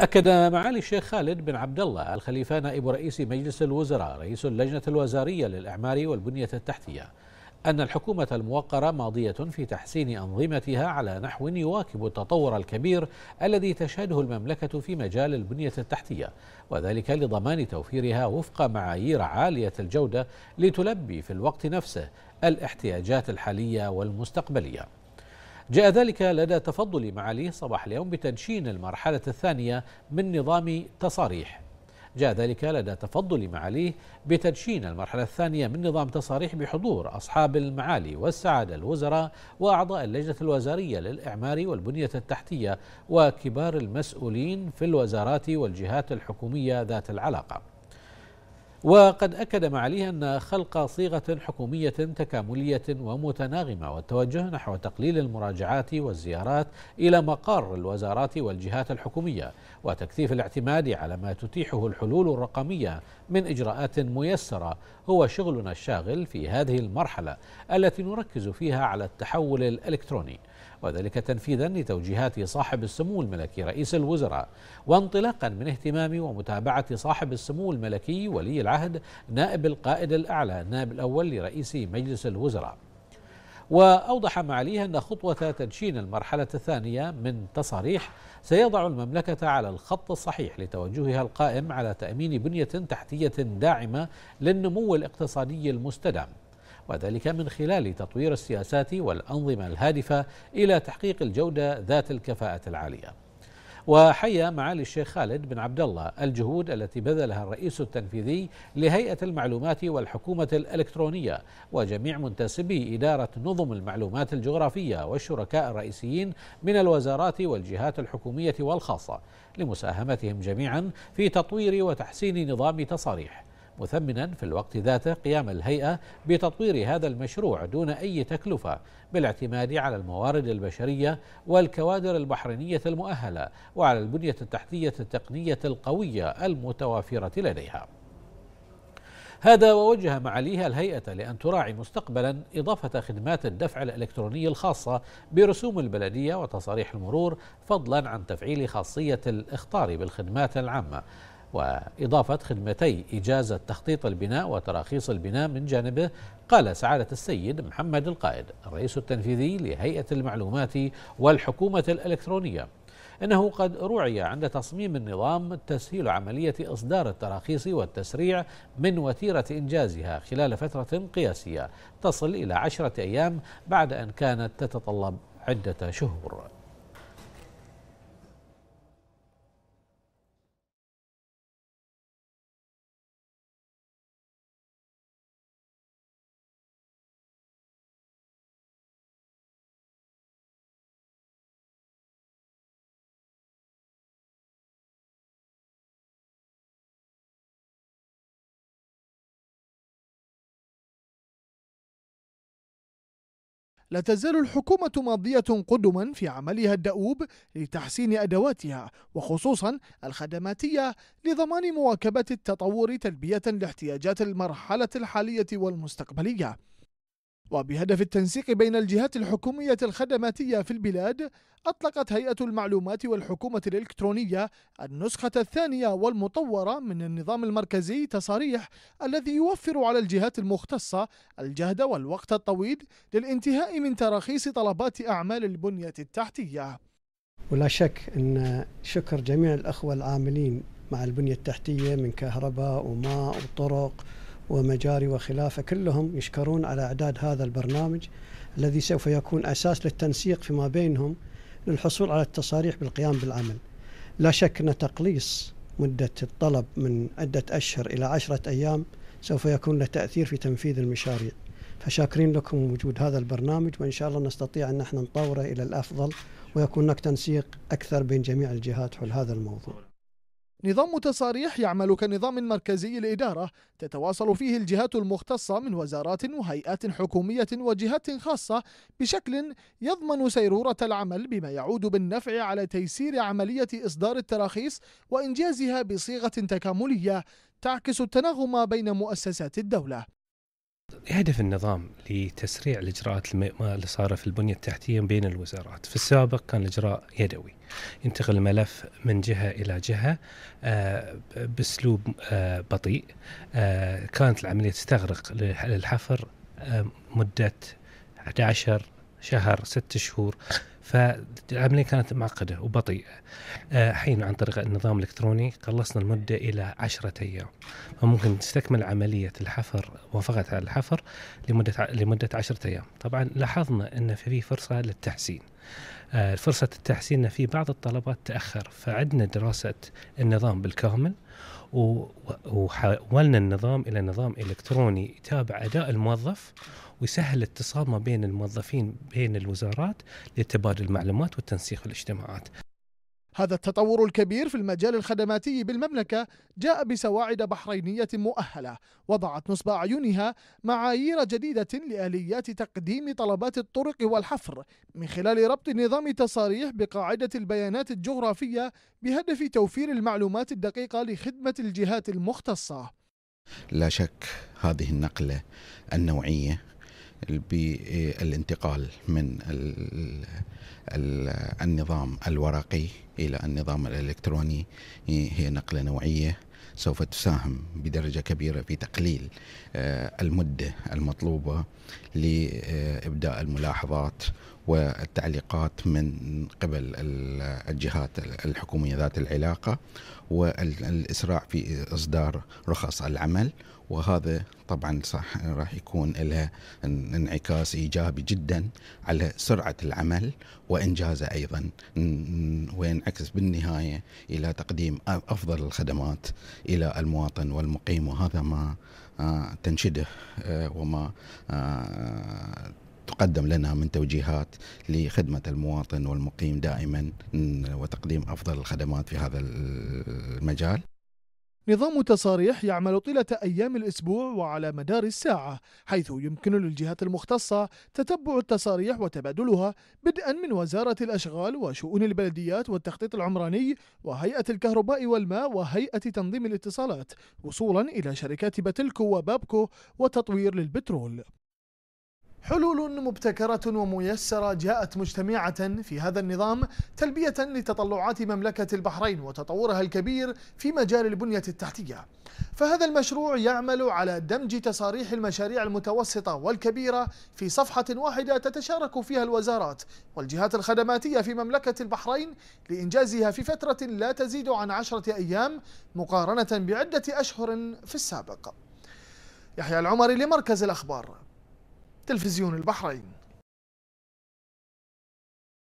أكد معالي الشيخ خالد بن عبد الله الخليفة نائب رئيس مجلس الوزراء رئيس اللجنة الوزارية للإعمار والبنية التحتية أن الحكومة الموقرة ماضية في تحسين أنظمتها على نحو يواكب التطور الكبير الذي تشهده المملكة في مجال البنية التحتية وذلك لضمان توفيرها وفق معايير عالية الجودة لتلبي في الوقت نفسه الاحتياجات الحالية والمستقبلية جاء ذلك لدى تفضل معاليه صباح اليوم بتدشين المرحلة الثانية من نظام تصاريح جاء ذلك لدى تفضل معاليه بتدشين المرحلة الثانية من نظام تصاريح بحضور أصحاب المعالي والسعادة الوزراء وأعضاء اللجنة الوزارية للإعمار والبنية التحتية وكبار المسؤولين في الوزارات والجهات الحكومية ذات العلاقة وقد أكد معاليه أن خلق صيغة حكومية تكاملية ومتناغمة والتوجه نحو تقليل المراجعات والزيارات إلى مقار الوزارات والجهات الحكومية وتكثيف الاعتماد على ما تتيحه الحلول الرقمية من إجراءات ميسرة هو شغلنا الشاغل في هذه المرحلة التي نركز فيها على التحول الإلكتروني وذلك تنفيذا لتوجيهات صاحب السمو الملكي رئيس الوزراء وانطلاقا من اهتمام ومتابعة صاحب السمو الملكي ولي العهد نائب القائد الأعلى النائب الأول لرئيس مجلس الوزراء وأوضح معاليه أن خطوة تدشين المرحلة الثانية من تصاريح سيضع المملكة على الخط الصحيح لتوجهها القائم على تأمين بنية تحتية داعمة للنمو الاقتصادي المستدام وذلك من خلال تطوير السياسات والأنظمة الهادفة إلى تحقيق الجودة ذات الكفاءة العالية وحيا معالي الشيخ خالد بن عبد الله الجهود التي بذلها الرئيس التنفيذي لهيئة المعلومات والحكومة الإلكترونية وجميع منتسبي إدارة نظم المعلومات الجغرافية والشركاء الرئيسيين من الوزارات والجهات الحكومية والخاصة لمساهمتهم جميعا في تطوير وتحسين نظام تصاريح مثمنا في الوقت ذاته قيام الهيئة بتطوير هذا المشروع دون أي تكلفة بالاعتماد على الموارد البشرية والكوادر البحرينية المؤهلة وعلى البنية التحتية التقنية القوية المتوافرة لديها هذا ووجه معاليها الهيئة لأن تراعي مستقبلا إضافة خدمات الدفع الإلكتروني الخاصة برسوم البلدية وتصاريح المرور فضلا عن تفعيل خاصية الإخطار بالخدمات العامة وإضافة خدمتي إجازة تخطيط البناء وتراخيص البناء من جانبه قال سعادة السيد محمد القائد الرئيس التنفيذي لهيئة المعلومات والحكومة الإلكترونية انه قد روعي عند تصميم النظام تسهيل عمليه اصدار التراخيص والتسريع من وتيره انجازها خلال فتره قياسيه تصل الى عشره ايام بعد ان كانت تتطلب عده شهور لا تزال الحكومة ماضية قدما في عملها الدؤوب لتحسين أدواتها وخصوصا الخدماتية لضمان مواكبة التطور تلبية لاحتياجات المرحلة الحالية والمستقبلية وبهدف التنسيق بين الجهات الحكومية الخدماتية في البلاد أطلقت هيئة المعلومات والحكومة الإلكترونية النسخة الثانية والمطورة من النظام المركزي تصاريح الذي يوفر على الجهات المختصة الجهد والوقت الطويل للانتهاء من تراخيص طلبات أعمال البنية التحتية ولا شك أن شكر جميع الأخوة العاملين مع البنية التحتية من كهرباء وماء وطرق ومجاري وخلافه كلهم يشكرون على اعداد هذا البرنامج الذي سوف يكون اساس للتنسيق فيما بينهم للحصول على التصاريح بالقيام بالعمل. لا شك ان تقليص مده الطلب من عده اشهر الى عشره ايام سوف يكون له تاثير في تنفيذ المشاريع. فشاكرين لكم وجود هذا البرنامج وان شاء الله نستطيع ان احنا نطوره الى الافضل ويكون هناك تنسيق اكثر بين جميع الجهات حول هذا الموضوع. نظام تصاريح يعمل كنظام مركزي للإدارة تتواصل فيه الجهات المختصة من وزارات وهيئات حكومية وجهات خاصة بشكل يضمن سيرورة العمل بما يعود بالنفع على تيسير عملية إصدار التراخيص وإنجازها بصيغة تكاملية تعكس التناغم بين مؤسسات الدولة يهدف النظام لتسريع الإجراءات اللي صارت في البنية التحتية بين الوزارات في السابق كان الإجراء يدوي ينتقل الملف من جهة إلى جهة آه، بأسلوب آه، بطيء آه، كانت العملية تستغرق للحفر مدة 11 شهر ست شهور فالعمليه كانت معقده وبطيئه. الحين آه، عن طريق النظام الالكتروني خلصنا المده الى 10 ايام. فممكن تستكمل عمليه الحفر موافقه على الحفر لمده لمده 10 ايام. طبعا لاحظنا ان في فرصه للتحسين. آه، فرصة التحسين في بعض الطلبات تأخر فعدنا دراسة النظام بالكامل وحولنا النظام إلى نظام إلكتروني يتابع أداء الموظف ويسهل الاتصال ما بين الموظفين بين الوزارات لتبادل المعلومات وتنسيق الاجتماعات هذا التطور الكبير في المجال الخدماتي بالمملكة جاء بسواعد بحرينية مؤهلة وضعت نصب أعينها معايير جديدة لآليات تقديم طلبات الطرق والحفر من خلال ربط نظام تصاريح بقاعدة البيانات الجغرافية بهدف توفير المعلومات الدقيقة لخدمة الجهات المختصة لا شك هذه النقلة النوعية بالانتقال إيه، من النظام الورقي الى النظام الالكتروني إيه، هي نقله نوعيه سوف تساهم بدرجه كبيره في تقليل آه، المده المطلوبه لابداء الملاحظات والتعليقات من قبل الجهات الحكومية ذات العلاقة والإسراع في إصدار رخص العمل وهذا طبعا صح راح يكون لها انعكاس ايجابي جدا على سرعه العمل وانجازه ايضا وينعكس بالنهايه الى تقديم افضل الخدمات الى المواطن والمقيم وهذا ما آه، تنشده آه، وما آه، تقدم لنا من توجيهات لخدمة المواطن والمقيم دائما وتقديم أفضل الخدمات في هذا المجال نظام تصاريح يعمل طيلة أيام الأسبوع وعلى مدار الساعة حيث يمكن للجهات المختصة تتبع التصاريح وتبادلها بدءا من وزارة الأشغال وشؤون البلديات والتخطيط العمراني وهيئة الكهرباء والماء وهيئة تنظيم الاتصالات وصولا إلى شركات بتلكو وبابكو وتطوير للبترول حلول مبتكرة وميسرة جاءت مجتمعة في هذا النظام تلبية لتطلعات مملكة البحرين وتطورها الكبير في مجال البنية التحتية. فهذا المشروع يعمل على دمج تصاريح المشاريع المتوسطة والكبيرة في صفحة واحدة تتشارك فيها الوزارات والجهات الخدماتية في مملكة البحرين لإنجازها في فترة لا تزيد عن عشرة أيام مقارنة بعدة أشهر في السابق. يحيى العمري لمركز الأخبار تلفزيون البحرين